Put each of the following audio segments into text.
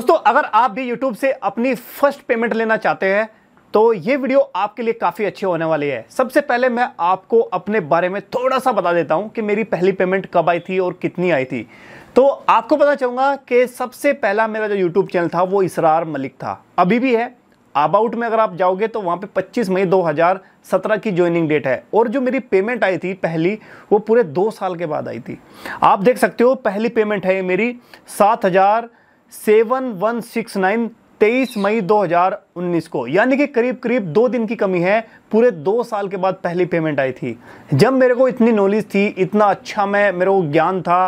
दोस्तों अगर आप भी यूट्यूब से अपनी फर्स्ट पेमेंट लेना चाहते हैं तो ये वीडियो आपके लिए काफ़ी अच्छी होने वाली है सबसे पहले मैं आपको अपने बारे में थोड़ा सा बता देता हूं कि मेरी पहली पेमेंट कब आई थी और कितनी आई थी तो आपको पता चाहूंगा कि सबसे पहला मेरा जो यूट्यूब चैनल था वो इसरार मलिक था अभी भी है अबाउट में अगर आप जाओगे तो वहां पे 25 मई 2017 की ज्वाइनिंग डेट है और जो मेरी पेमेंट आई थी पहली वो पूरे दो साल के बाद आई थी आप देख सकते हो पहली पेमेंट है मेरी सात हज़ार सेवन वन सिक्स नाइन तेईस मई 2019 को यानी कि करीब करीब दो दिन की कमी है पूरे दो साल के बाद पहली पेमेंट आई थी जब मेरे को इतनी नॉलेज थी इतना अच्छा मैं मेरे को ज्ञान था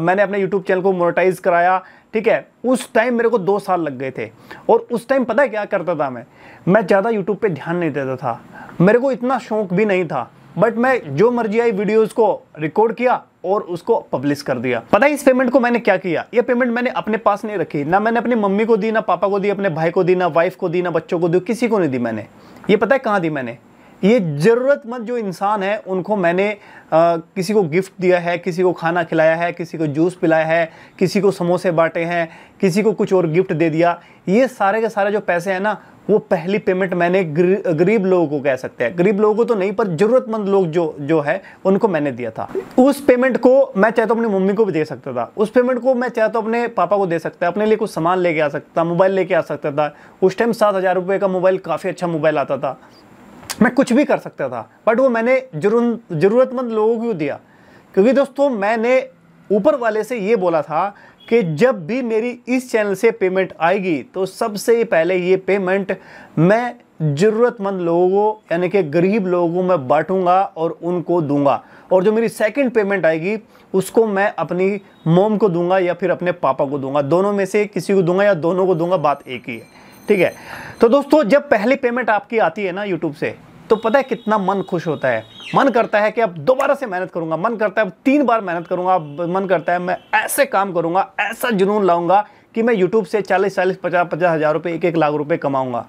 मैंने अपने यूट्यूब चैनल को मोनेटाइज कराया ठीक है उस टाइम मेरे को दो साल लग गए थे और उस टाइम पता है क्या करता था मैं मैं ज़्यादा यूट्यूब पर ध्यान नहीं देता था मेरे को इतना शौक भी नहीं था बट मैं जो मर्जी आई वीडियोज़ को रिकॉर्ड किया और उसको पब्लिश कर दिया पता है इस पेमेंट को मैंने क्या किया ये पेमेंट मैंने अपने पास नहीं रखी ना मैंने अपनी मम्मी को दी ना पापा को दी अपने भाई को दी ना वाइफ को दी ना बच्चों को दी किसी को नहीं दी मैंने ये पता है कहाँ दी मैंने ये ज़रूरतमंद जो इंसान है उनको मैंने आ, किसी को गिफ्ट दिया है किसी को खाना खिलाया है किसी को जूस पिलाया है किसी को समोसे बांटे हैं किसी को कुछ और गिफ्ट दे दिया ये सारे के सारे जो पैसे हैं ना वो पहली पेमेंट मैंने गरीब लोगों को कह सकते हैं गरीब लोगों को तो नहीं पर ज़रूरतमंद लोग जो जो है उनको मैंने दिया था उस पेमेंट को मैं चाहे तो अपनी मम्मी को भी दे सकता था उस पेमेंट को मैं चाहे तो अपने पापा को दे सकता अपने लिए कुछ सामान लेके आ सकता मोबाइल लेके आ सकता था उस टाइम सात हज़ार रुपये का मोबाइल काफ़ी अच्छा मोबाइल आता था मैं कुछ भी कर सकता था बट वो मैंने ज़रूरतमंद लोगों को दिया क्योंकि दोस्तों मैंने ऊपर वाले से ये बोला था कि जब भी मेरी इस चैनल से पेमेंट आएगी तो सबसे पहले ये पेमेंट मैं ज़रूरतमंद लोगों को यानी कि गरीब लोगों में बांटूंगा और उनको दूंगा और जो मेरी सेकंड पेमेंट आएगी उसको मैं अपनी मोम को दूंगा या फिर अपने पापा को दूंगा दोनों में से किसी को दूंगा या दोनों को दूंगा बात एक ही है ठीक है तो दोस्तों जब पहली पेमेंट आपकी आती है ना यूट्यूब से तो पता है कितना मन खुश होता है मन करता है कि अब दोबारा से मेहनत करूंगा मन करता है अब तीन बार मेहनत करूंगा अब मन करता है मैं ऐसे काम करूंगा ऐसा जुनून लाऊंगा कि मैं यूट्यूब से चालीस चालीस पचास पचास हज़ार रुपये एक एक लाख रुपये कमाऊंगा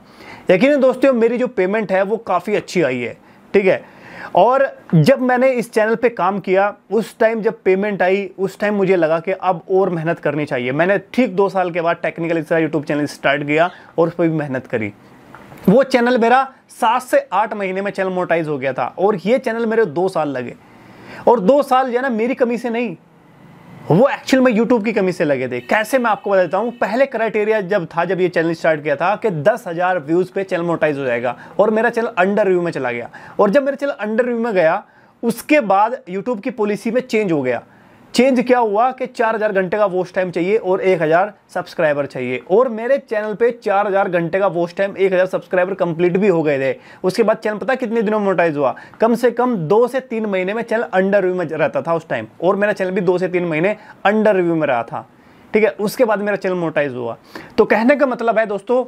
यकीन दोस्तों मेरी जो पेमेंट है वो काफ़ी अच्छी आई है ठीक है और जब मैंने इस चैनल पे काम किया उस टाइम जब पेमेंट आई उस टाइम मुझे लगा कि अब और मेहनत करनी चाहिए मैंने ठीक दो साल के बाद टेक्निकल इस यूट्यूब चैनल स्टार्ट किया और उस पर भी मेहनत करी वो चैनल मेरा सात से आठ महीने में चैनल मोटाइज हो गया था और ये चैनल मेरे दो साल लगे और दो साल जो है ना मेरी कमी से नहीं वो एक्चुअल में यूट्यूब की कमी से लगे थे कैसे मैं आपको बता देता हूँ पहले क्राइटेरिया जब था जब ये चैनल स्टार्ट किया था कि दस हज़ार व्यूज़ पे चैनल मोटाइज हो जाएगा और मेरा चैनल अंडर व्यू में चला गया और जब मेरा चैनल अंडर व्यू में गया उसके बाद यूट्यूब की पॉलिसी में चेंज हो गया चेंज क्या हुआ कि 4000 घंटे का वॉच टाइम चाहिए और 1000 सब्सक्राइबर चाहिए और मेरे चैनल पे 4000 घंटे का वॉच टाइम 1000 सब्सक्राइबर कंप्लीट भी हो गए थे उसके बाद चैनल पता कितने दिनों में हुआ कम से कम दो से तीन महीने में चैनल अंडर रिव्यू में रहता था उस टाइम और मेरा चैनल भी दो से तीन महीने अंडर रिव्यू में रहा था ठीक है उसके बाद मेरा चैनल मोटाइज हुआ तो कहने का मतलब है दोस्तों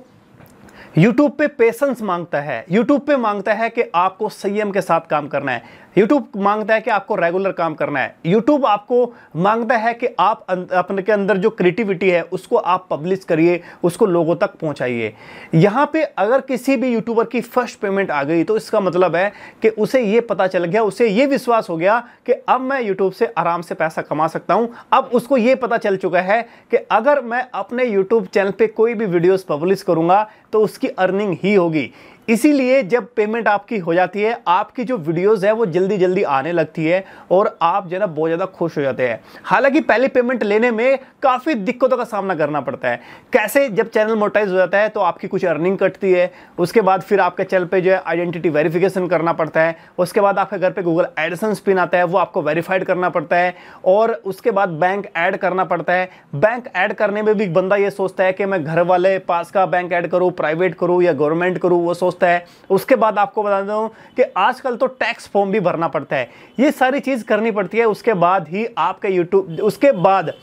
यूट्यूब पे पेशेंस मांगता है यूट्यूब पे मांगता है कि आपको संयम के साथ काम करना है यूट्यूब मांगता है कि आपको रेगुलर काम करना है यूट्यूब आपको मांगता है कि आप अं-, अपने के अंदर जो क्रिएटिविटी है उसको आप पब्लिश करिए उसको लोगों तक पहुंचाइए यहाँ पे अगर किसी भी यूट्यूबर की फर्स्ट पेमेंट आ गई तो इसका मतलब है कि उसे ये पता चल गया उसे ये विश्वास हो गया कि अब मैं यूट्यूब से आराम से पैसा कमा सकता हूँ अब उसको ये पता चल चुका है कि अगर मैं अपने यूट्यूब चैनल पर कोई भी वीडियोज़ पब्लिश करूँगा तो उसकी अर्निंग ही होगी इसीलिए जब पेमेंट आपकी हो जाती है आपकी जो वीडियोस है वो जल्दी जल्दी आने लगती है और आप जो है बहुत ज़्यादा खुश हो जाते हैं हालांकि पहले पेमेंट लेने में काफ़ी दिक्कतों का सामना करना पड़ता है कैसे जब चैनल मोटाइज हो जाता है तो आपकी कुछ अर्निंग कटती है उसके बाद फिर आपके चैनल पर जो है आइडेंटिटी वेरीफिकेशन करना पड़ता है उसके बाद आपके घर पर गूगल एडसन्स पिन आता है वो आपको वेरीफाइड करना पड़ता है और उसके बाद बैंक ऐड करना पड़ता है बैंक ऐड करने में भी बंदा ये सोचता है कि मैं घर वाले पास का बैंक ऐड करूँ प्राइवेट करूँ या गवर्नमेंट करूँ वो सोच पहुंचता है उसके बाद आपको बताता हूँ कि आजकल तो टैक्स फॉर्म भी भरना पड़ता है ये सारी चीज़ करनी पड़ती है उसके बाद ही आपके यूट्यूब उसके बाद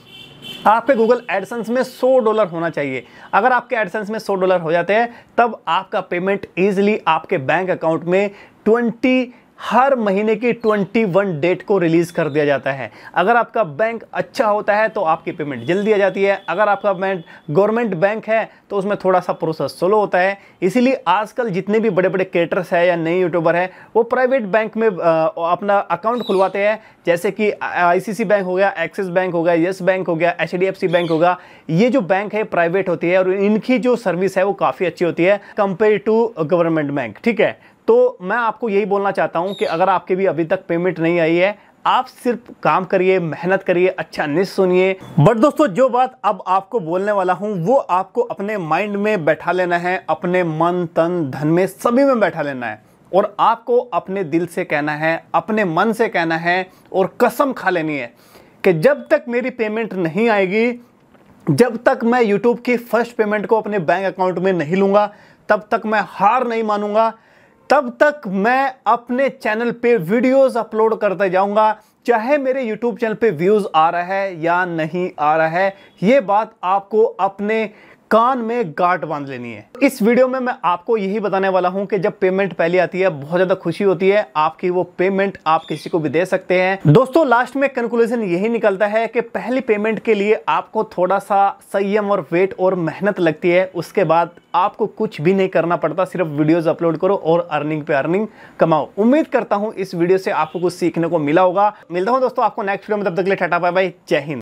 आपके गूगल एडसेंस में 100 डॉलर होना चाहिए अगर आपके एडसेंस में 100 डॉलर हो जाते हैं तब आपका पेमेंट ईजिली आपके बैंक अकाउंट में हर महीने की 21 डेट को रिलीज़ कर दिया जाता है अगर आपका बैंक अच्छा होता है तो आपकी पेमेंट जल्दी आ जाती है अगर आपका बैंक गवर्नमेंट बैंक है तो उसमें थोड़ा सा प्रोसेस स्लो होता है इसीलिए आजकल जितने भी बड़े बड़े क्रिएटर्स हैं या नए यूट्यूबर हैं वो प्राइवेट बैंक में अपना अकाउंट खुलवाते हैं जैसे कि आई बैंक हो गया एक्सिस बैंक हो गया येस बैंक हो गया एच बैंक होगा ये जो बैंक है प्राइवेट होती है और इनकी जो सर्विस है वो काफ़ी अच्छी होती है कंपेयर टू गवर्नमेंट बैंक ठीक है तो मैं आपको यही बोलना चाहता हूँ कि अगर आपके भी अभी तक पेमेंट नहीं आई है आप सिर्फ काम करिए मेहनत करिए अच्छा निश सुनिए बट दोस्तों जो बात अब आपको बोलने वाला हूँ वो आपको अपने माइंड में बैठा लेना है अपने मन तन धन में सभी में बैठा लेना है और आपको अपने दिल से कहना है अपने मन से कहना है और कसम खा लेनी है कि जब तक मेरी पेमेंट नहीं आएगी जब तक मैं यूट्यूब की फर्स्ट पेमेंट को अपने बैंक अकाउंट में नहीं लूँगा तब तक मैं हार नहीं मानूंगा तब तक मैं अपने चैनल पे वीडियोस अपलोड करता जाऊंगा चाहे मेरे YouTube चैनल पे व्यूज़ आ रहा है या नहीं आ रहा है ये बात आपको अपने कान में गांठ बांध लेनी है इस वीडियो में मैं आपको यही बताने वाला हूं कि जब पेमेंट पहले आती है बहुत ज्यादा खुशी होती है आपकी वो पेमेंट आप किसी को भी दे सकते हैं दोस्तों लास्ट में कंक्लूजन यही निकलता है कि पहली पेमेंट के लिए आपको थोड़ा सा संयम और वेट और मेहनत लगती है उसके बाद आपको कुछ भी नहीं करना पड़ता सिर्फ वीडियोज अपलोड करो और अर्निंग पे अर्निंग कमाओ उम्मीद करता हूँ इस वीडियो से आपको कुछ सीखने को मिला होगा मिलता हूँ दोस्तों आपको नेक्स्ट वीडियो में तब तक ले टाटा बाय बाय जय हिंद